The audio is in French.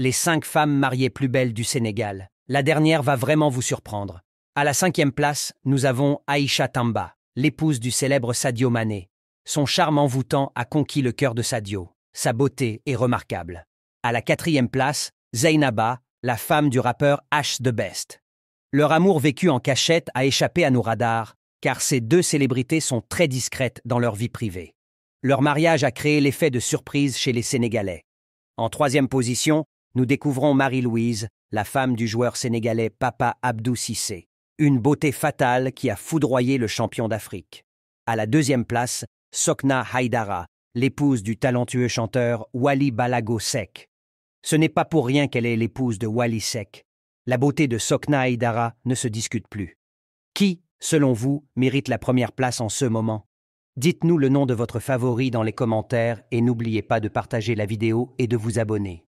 les cinq femmes mariées plus belles du Sénégal. La dernière va vraiment vous surprendre. À la cinquième place, nous avons Aïcha Tamba, l'épouse du célèbre Sadio Mané. Son charme envoûtant a conquis le cœur de Sadio. Sa beauté est remarquable. À la quatrième place, Zainaba, la femme du rappeur H. The Best. Leur amour vécu en cachette a échappé à nos radars, car ces deux célébrités sont très discrètes dans leur vie privée. Leur mariage a créé l'effet de surprise chez les Sénégalais. En troisième position, nous découvrons Marie-Louise, la femme du joueur sénégalais Papa Abdou Sissé, une beauté fatale qui a foudroyé le champion d'Afrique. À la deuxième place, Sokna Haidara, l'épouse du talentueux chanteur Wali Balago Sek. Ce n'est pas pour rien qu'elle est l'épouse de Wali Sek. La beauté de Sokna Haidara ne se discute plus. Qui, selon vous, mérite la première place en ce moment Dites-nous le nom de votre favori dans les commentaires et n'oubliez pas de partager la vidéo et de vous abonner.